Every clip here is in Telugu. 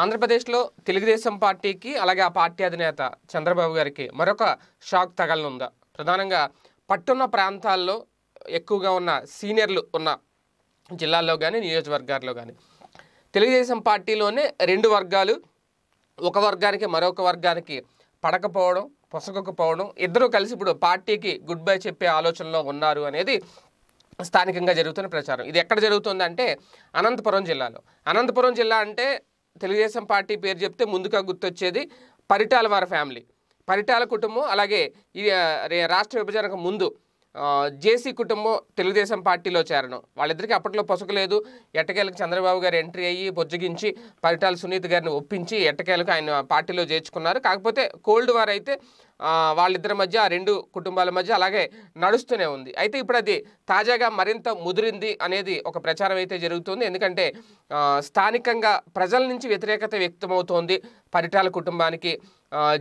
ఆంధ్రప్రదేశ్లో తెలుగుదేశం పార్టీకి అలాగే ఆ పార్టీ అధినేత చంద్రబాబు గారికి మరొక షాక్ తగలనుందా ప్రధానంగా పట్టున్న ప్రాంతాల్లో ఎక్కువగా ఉన్న సీనియర్లు ఉన్న జిల్లాల్లో కానీ నియోజకవర్గాల్లో కానీ తెలుగుదేశం పార్టీలోనే రెండు వర్గాలు ఒక వర్గానికి మరొక వర్గానికి పడకపోవడం పొసగకపోవడం ఇద్దరూ కలిసి ఇప్పుడు పార్టీకి గుడ్ బై చెప్పే ఆలోచనలో ఉన్నారు అనేది స్థానికంగా జరుగుతున్న ప్రచారం ఇది ఎక్కడ జరుగుతుందంటే అనంతపురం జిల్లాలో అనంతపురం జిల్లా అంటే తెలుగుదేశం పార్టీ పేరు చెప్తే ముందుగా గుర్తొచ్చేది పరిటాల వారి ఫ్యామిలీ పరిటాల కుటుంబం అలాగే ఈ రాష్ట్ర విభజనకు ముందు జేసీ కుటుంబం తెలుగుదేశం పార్టీలో చేరడం వాళ్ళిద్దరికీ అప్పట్లో పొసకలేదు ఎట్టకేలకు చంద్రబాబు గారు ఎంట్రీ అయ్యి బొజ్జగించి పరిటాల సునీత్ గారిని ఒప్పించి ఎట్టకేలకు ఆయన పార్టీలో చేర్చుకున్నారు కాకపోతే కోల్డ్ వార్ అయితే వాళ్ళిద్దరి మధ్య ఆ రెండు కుటుంబాల మధ్య అలాగే నడుస్తూనే ఉంది అయితే ఇప్పుడు అది తాజాగా మరింత ముదిరింది అనేది ఒక ప్రచారం అయితే జరుగుతుంది ఎందుకంటే స్థానికంగా ప్రజల నుంచి వ్యతిరేకత వ్యక్తమవుతోంది పరిటాల కుటుంబానికి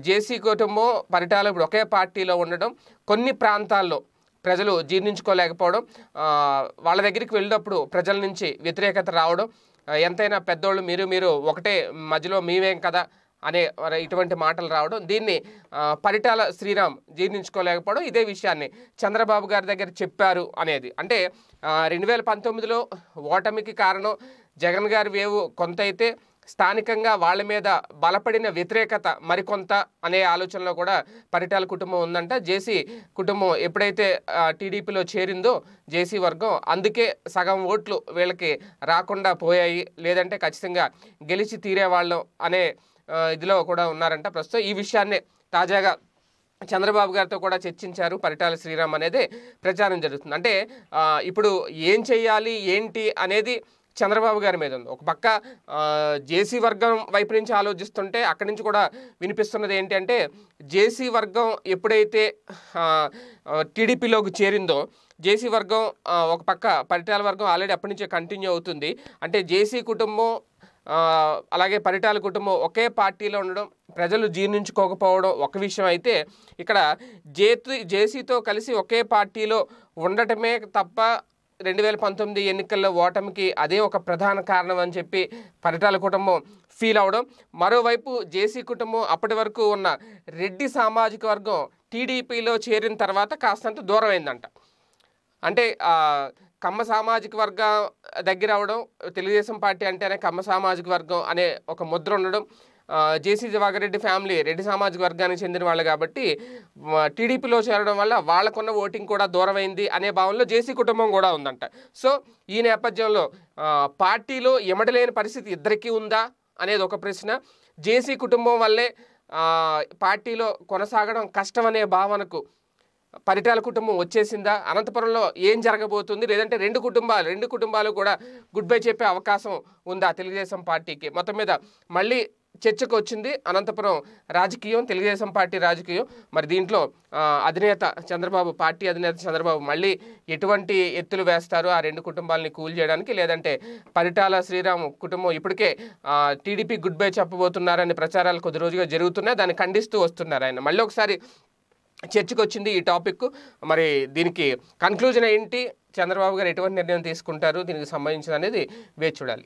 జేసీ కుటుంబం పరిటాల ఇప్పుడు ఒకే పార్టీలో ఉండడం కొన్ని ప్రాంతాల్లో ప్రజలు జీర్ణించుకోలేకపోవడం వాళ్ళ దగ్గరికి వెళ్ళినప్పుడు ప్రజల నుంచి వ్యతిరేకత రావడం ఎంతైనా పెద్దోళ్ళు మీరు మీరు ఒకటే మధ్యలో మేమేం కదా అనే ఇటువంటి మాటలు రావడం దీన్ని పరిటాల శ్రీరామ్ జీర్ణించుకోలేకపోవడం ఇదే విషయాన్ని చంద్రబాబు గారి దగ్గర చెప్పారు అనేది అంటే రెండు వేల పంతొమ్మిదిలో ఓటమికి కారణం జగన్ గారి వేవు కొంత అయితే స్థానికంగా వాళ్ళ మీద బలపడిన వ్యతిరేకత మరికొంత అనే ఆలోచనలో కూడా పరిటాల కుటుంబం ఉందంట జేసీ కుటుంబం ఎప్పుడైతే టీడీపీలో చేరిందో జేసీ వర్గం అందుకే సగం ఓట్లు వీళ్ళకి రాకుండా పోయాయి లేదంటే ఖచ్చితంగా గెలిచి తీరేవాళ్ళం అనే ఇదిలో కూడా ఉన్నారంట ప్రస్తుతం ఈ విషయాన్నే తాజాగా చంద్రబాబు గారితో కూడా చర్చించారు పరిటాల శ్రీరామ్ అనేది ప్రచారం జరుగుతుంది అంటే ఇప్పుడు ఏం చేయాలి ఏంటి అనేది చంద్రబాబు గారి మీద ఉంది ఒక పక్క జేసీ వర్గం వైపు నుంచి ఆలోచిస్తుంటే అక్కడి నుంచి కూడా వినిపిస్తున్నది ఏంటంటే జేసీ వర్గం ఎప్పుడైతే టీడీపీలోకి చేరిందో జేసీ వర్గం ఒక పక్క పరిటాల వర్గం ఆల్రెడీ అప్పటి నుంచే కంటిన్యూ అవుతుంది అంటే జేసీ కుటుంబం అలాగే పరిటాల కుటుంబం ఒకే పార్టీలో ఉండడం ప్రజలు జీర్ణించుకోకపోవడం ఒక విషయం అయితే ఇక్కడ జేతు జేసీతో కలిసి ఒకే పార్టీలో ఉండటమే తప్ప రెండు వేల పంతొమ్మిది ఎన్నికల్లో ఓటమికి అదే ఒక ప్రధాన కారణం అని చెప్పి పరిటాల కుటుంబం ఫీల్ అవడం మరోవైపు జేసీ కుటుంబం అప్పటి వరకు ఉన్న రెడ్డి సామాజిక వర్గం టీడీపీలో చేరిన తర్వాత కాస్తంత దూరం అయిందంట అంటే కమ్మ సామాజిక వర్గ దగ్గర అవడం తెలుగుదేశం పార్టీ అంటేనే కమ్మ సామాజిక వర్గం అనే ఒక ముద్ర ఉండడం జేసీ జవాగర్ ఫ్యామిలీ రెడ్డి సామాజిక వర్గానికి చెందిన వాళ్ళు కాబట్టి టీడీపీలో చేరడం వల్ల వాళ్ళకున్న ఓటింగ్ కూడా దూరమైంది అనే భావనలో జేసీ కుటుంబం కూడా ఉందంట సో ఈ నేపథ్యంలో పార్టీలో ఎమడలేని పరిస్థితి ఇద్దరికీ ఉందా అనేది ఒక ప్రశ్న జేసీ కుటుంబం వల్లే పార్టీలో కొనసాగడం కష్టమనే భావనకు పరిటాల కుటుంబం వచ్చేసిందా అనంతపురంలో ఏం జరగబోతుంది లేదంటే రెండు కుటుంబాలు రెండు కుటుంబాలు కూడా గుడ్ బై చెప్పే అవకాశం ఉందా తెలుగుదేశం పార్టీకి మొత్తం మీద మళ్ళీ చర్చకు వచ్చింది అనంతపురం రాజకీయం తెలుగుదేశం పార్టీ రాజకీయం మరి దీంట్లో అధినేత చంద్రబాబు పార్టీ అధినేత చంద్రబాబు మళ్ళీ ఎటువంటి ఎత్తులు వేస్తారు ఆ రెండు కుటుంబాలని కూల్ చేయడానికి లేదంటే పరిటాల శ్రీరామ్ కుటుంబం ఇప్పటికే టీడీపీ గుడ్ బై చెప్పబోతున్నారని ప్రచారాలు కొద్ది రోజుగా జరుగుతున్నాయి దాన్ని ఖండిస్తూ వస్తున్నారు ఆయన మళ్ళీ ఒకసారి చర్చకు వచ్చింది ఈ టాపిక్ మరి దీనికి కన్క్లూజన్ ఏంటి చంద్రబాబు గారు ఎటువంటి నిర్ణయం తీసుకుంటారు దీనికి సంబంధించిన అనేది వేచి చూడాలి